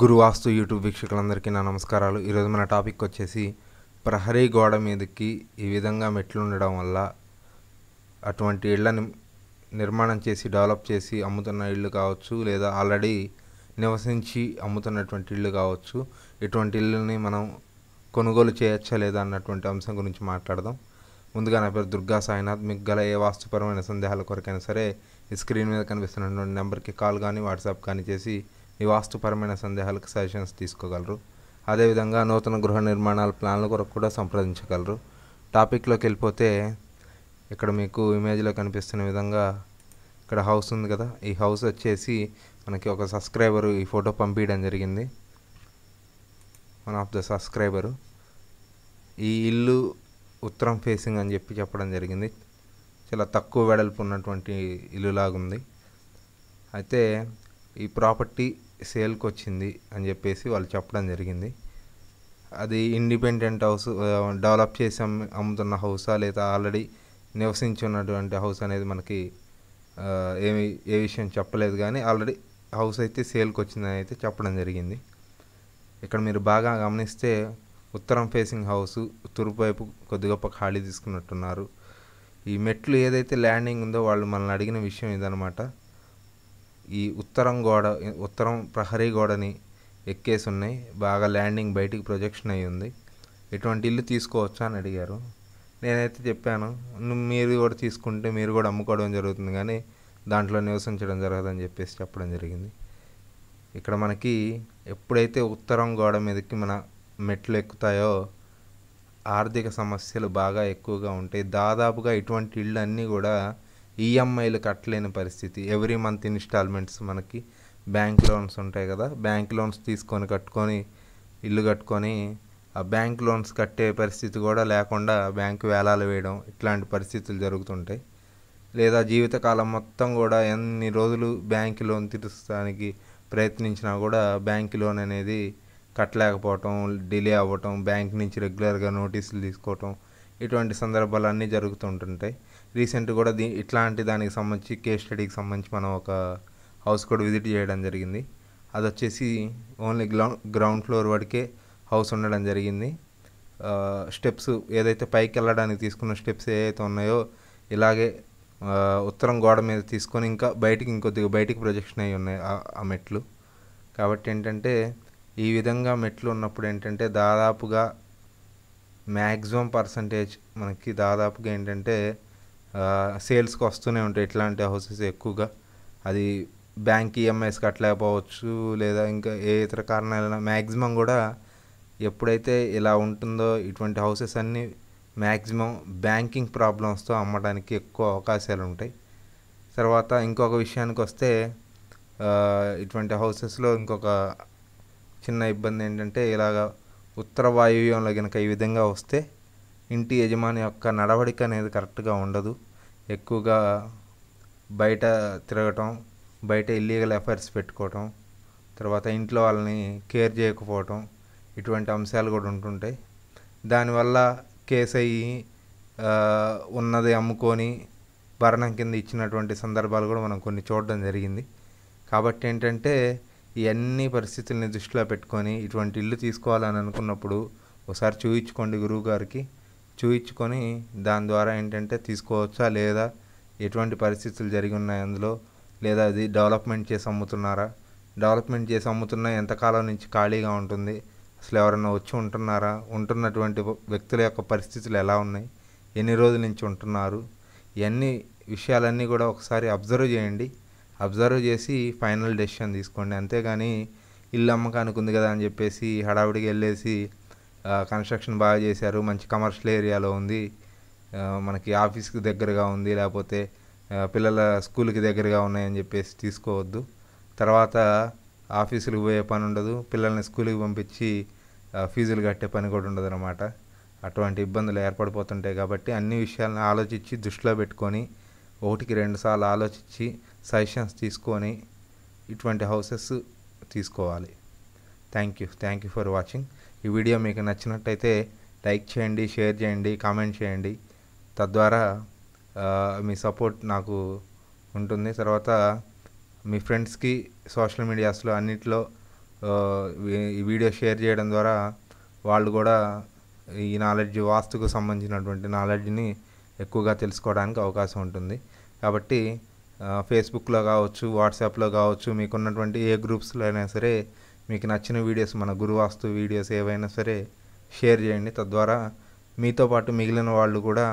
గురు వాస్తు YouTube వీక్షకులందరికీ నా నమస్కారాలు ఈరోజు మన టాపిక్ వచ్చేసి ప్రహరీ గోడ మీదకి ఈ విధంగా మెట్లు ఉండడం వల్ల అటువంటి ఇళ్లను నిర్మాణం చేసి డెవలప్ చేసి అమ్ముతున్న ఇళ్ళు కావచ్చు లేదా ఆల్రెడీ నివసించి అమ్ముతున్నటువంటి ఇళ్ళు కావచ్చు ఇటువంటి ఇళ్ళని మనం కొనుగోలు చేయొచ్చా లేదా అన్నటువంటి అంశం గురించి మాట్లాడదాం ముందుగా నా పేరు దుర్గా సాయినాథ్ మీకు గల ఏ వాస్తుపరమైన సందేహాల కొరకైనా సరే ఈ స్క్రీన్ మీద కనిపిస్తున్నటువంటి నెంబర్కి కాల్ కానీ వాట్సాప్ కానీ చేసి ఈ వాస్తుపరమైన సందేహాలకు సజెషన్స్ తీసుకోగలరు అదేవిధంగా నూతన గృహ నిర్మాణాల ప్లాన్ల కొరకు కూడా సంప్రదించగలరు టాపిక్లోకి వెళ్ళిపోతే ఇక్కడ మీకు ఇమేజ్లో కనిపిస్తున్న విధంగా ఇక్కడ హౌస్ ఉంది కదా ఈ హౌస్ వచ్చేసి మనకి ఒక సబ్స్క్రైబరు ఈ ఫోటో పంపించడం జరిగింది వన్ ఆఫ్ ద సబ్స్క్రైబరు ఈ ఇల్లు ఉత్తరం ఫేసింగ్ అని చెప్పి చెప్పడం జరిగింది చాలా తక్కువ వెడల్పు ఉన్నటువంటి ఇల్లు లాగుంది అయితే ఈ ప్రాపర్టీ సేల్కి వచ్చింది అని చెప్పేసి వాళ్ళు చెప్పడం జరిగింది అది ఇండిపెండెంట్ హౌస్ డెవలప్ చేసి అమ్ముతున్న హౌసా లేదా ఆల్రెడీ నివసించున్నటువంటి హౌస్ అనేది మనకి ఏమి ఏ విషయం చెప్పలేదు కానీ ఆల్రెడీ హౌస్ అయితే సేల్కి వచ్చిందని అయితే చెప్పడం జరిగింది ఇక్కడ మీరు బాగా గమనిస్తే ఉత్తరం ఫేసింగ్ హౌస్ తూర్పు వైపు కొద్దిగా ఖాళీ తీసుకున్నట్టున్నారు ఈ మెట్లు ఏదైతే ల్యాండింగ్ ఉందో వాళ్ళు మనల్ని అడిగిన విషయం ఇదనమాట ఈ ఉత్తరం గోడ ఉత్తరం ప్రహరీ గోడని ఎక్కేసి ఉన్నాయి బాగా ల్యాండింగ్ బయటికి ప్రొజెక్షన్ అయ్యి ఉంది ఇటువంటి ఇల్లు తీసుకోవచ్చా అని అడిగారు నేనైతే చెప్పాను మీరు కూడా తీసుకుంటే మీరు కూడా అమ్ముకోవడం జరుగుతుంది కానీ దాంట్లో నివసించడం జరగదని చెప్పేసి చెప్పడం జరిగింది ఇక్కడ మనకి ఎప్పుడైతే ఉత్తరం గోడ మీదకి మన మెట్లు ఎక్కుతాయో ఆర్థిక సమస్యలు బాగా ఎక్కువగా ఉంటాయి దాదాపుగా ఇటువంటి ఇళ్ళు అన్నీ కూడా ఈఎంఐలు e కట్టలేని పరిస్థితి ఎవ్రీ మంత్ ఇన్స్టాల్మెంట్స్ మనకి బ్యాంక్ లోన్స్ ఉంటాయి కదా బ్యాంక్ లోన్స్ తీసుకొని కట్టుకొని ఇల్లు కట్టుకొని ఆ బ్యాంక్ లోన్స్ కట్టే పరిస్థితి కూడా లేకుండా బ్యాంక్ వేలాలు వేయడం ఇట్లాంటి పరిస్థితులు జరుగుతుంటాయి లేదా జీవితకాలం మొత్తం కూడా ఎన్ని రోజులు బ్యాంక్ లోన్ తీర్చడానికి ప్రయత్నించినా కూడా బ్యాంక్ లోన్ అనేది కట్టలేకపోవటం డిలే అవ్వటం బ్యాంక్ నుంచి రెగ్యులర్గా నోటీసులు తీసుకోవటం ఇటువంటి సందర్భాలన్నీ జరుగుతుంటుంటాయి రీసెంట్ కూడా దీ ఇట్లాంటి దానికి సంబంధించి కేస్ స్టడీకి సంబంధించి మనం ఒక హౌస్ కూడా విజిట్ చేయడం జరిగింది అది వచ్చేసి ఓన్లీ గ్రౌండ్ గ్రౌండ్ ఫ్లోర్ వరకే హౌస్ ఉండడం జరిగింది స్టెప్స్ ఏదైతే పైకి వెళ్ళడానికి తీసుకున్న స్టెప్స్ ఏవైతే ఉన్నాయో ఇలాగే ఉత్తరం గోడ మీద తీసుకొని ఇంకా బయటికి ఇంకొద్దిగా బయటికి ప్రొజెక్షన్ అయి ఉన్నాయి ఆ మెట్లు కాబట్టి ఏంటంటే ఈ విధంగా మెట్లు ఉన్నప్పుడు ఏంటంటే దాదాపుగా మ్యాక్సిమం పర్సంటేజ్ మనకి దాదాపుగా ఏంటంటే సేల్స్కి వస్తూనే ఉంటాయి ఇట్లాంటి హౌసెస్ ఎక్కువగా అది బ్యాంక్ ఈఎంఐస్ e కట్టలేకపోవచ్చు లేదా ఇంకా ఏ ఇతర కారణాలైనా మ్యాక్సిమం కూడా ఎప్పుడైతే ఇలా ఉంటుందో ఇటువంటి హౌసెస్ అన్నీ మ్యాక్సిమం బ్యాంకింగ్ ప్రాబ్లమ్స్తో అమ్మడానికి ఎక్కువ అవకాశాలు ఉంటాయి తర్వాత ఇంకొక విషయానికి వస్తే ఇటువంటి హౌసెస్లో ఇంకొక చిన్న ఇబ్బంది ఏంటంటే ఇలాగ ఉత్తర వాయువ్యంలో కనుక ఈ విధంగా వస్తే ఇంటి యజమాని యొక్క నడవడిక అనేది కరెక్ట్గా ఉండదు ఎక్కువగా బయట తిరగటం బయట ఇల్లీగల్ ఎఫైర్స్ పెట్టుకోవటం తర్వాత ఇంట్లో వాళ్ళని కేర్ చేయకపోవటం ఇటువంటి అంశాలు కూడా ఉంటుంటాయి దానివల్ల కేసు అయ్యి ఉన్నది అమ్ముకొని భరణం కింద ఇచ్చినటువంటి సందర్భాలు కూడా మనం కొన్ని చూడడం జరిగింది కాబట్టి ఏంటంటే ఈ అన్ని పరిస్థితుల్ని దృష్టిలో పెట్టుకొని ఇటువంటి ఇల్లు తీసుకోవాలని అనుకున్నప్పుడు ఒకసారి చూయించుకోండి గురువుగారికి చూయించుకొని దాని ద్వారా ఏంటంటే తీసుకోవచ్చా లేదా ఎటువంటి పరిస్థితులు జరిగి ఉన్నాయి అందులో లేదా అది డెవలప్మెంట్ చేసి అమ్ముతున్నారా డెవలప్మెంట్ చేసి అమ్ముతున్నా ఎంతకాలం నుంచి ఖాళీగా ఉంటుంది అసలు ఎవరైనా వచ్చి ఉంటున్నారా ఉంటున్నటువంటి వ్యక్తుల యొక్క పరిస్థితులు ఎలా ఉన్నాయి ఎన్ని రోజుల నుంచి ఉంటున్నారు ఇవన్నీ విషయాలన్నీ కూడా ఒకసారి అబ్జర్వ్ చేయండి అబ్జర్వ్ చేసి ఫైనల్ డెసిషన్ తీసుకోండి అంతేగాని ఇల్లు అమ్మకానికి ఉంది కదా అని చెప్పేసి హడావుడికి వెళ్ళేసి కన్స్ట్రక్షన్ బాగా చేశారు మంచి కమర్షియల్ ఏరియాలో ఉంది మనకి ఆఫీస్కి దగ్గరగా ఉంది లేకపోతే పిల్లల స్కూల్కి దగ్గరగా ఉన్నాయని చెప్పేసి తీసుకోవద్దు తర్వాత ఆఫీసులకు పోయే పని ఉండదు పిల్లల్ని స్కూల్కి పంపించి ఫీజులు కట్టే పని కూడా ఉండదు అనమాట అటువంటి ఇబ్బందులు ఏర్పడిపోతుంటాయి కాబట్టి అన్ని విషయాలను ఆలోచించి దృష్టిలో పెట్టుకొని ఒకటికి రెండు సార్లు ఆలోచించి సజెషన్స్ తీసుకొని ఇటువంటి హౌసెస్ తీసుకోవాలి thank you thank you for watching ఈ వీడియో మీకు నచ్చినట్టయితే లైక్ చేయండి షేర్ చేయండి కామెంట్ చేయండి తద్వారా మీ సపోర్ట్ నాకు ఉంటుంది తర్వాత మీ ఫ్రెండ్స్కి సోషల్ మీడియాస్లో అన్నిట్లో ఈ వీడియో షేర్ చేయడం ద్వారా వాళ్ళు కూడా ఈ నాలెడ్జ్ వాస్తుకు సంబంధించినటువంటి నాలెడ్జ్ని ఎక్కువగా తెలుసుకోవడానికి అవకాశం ఉంటుంది కాబట్టి ఫేస్బుక్లో కావచ్చు వాట్సాప్లో కావచ్చు మీకున్నటువంటి ఏ గ్రూప్స్లో అయినా సరే మీకు నచ్చిన వీడియోస్ మన గురువాస్తు వీడియోస్ ఏవైనా సరే షేర్ చేయండి తద్వారా మీతో పాటు మిగిలిన వాళ్ళు కూడా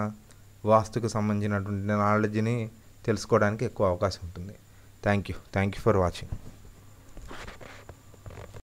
వాస్తుకు సంబంధించినటువంటి నాలెడ్జ్ని తెలుసుకోవడానికి ఎక్కువ అవకాశం ఉంటుంది thank you thank you for watching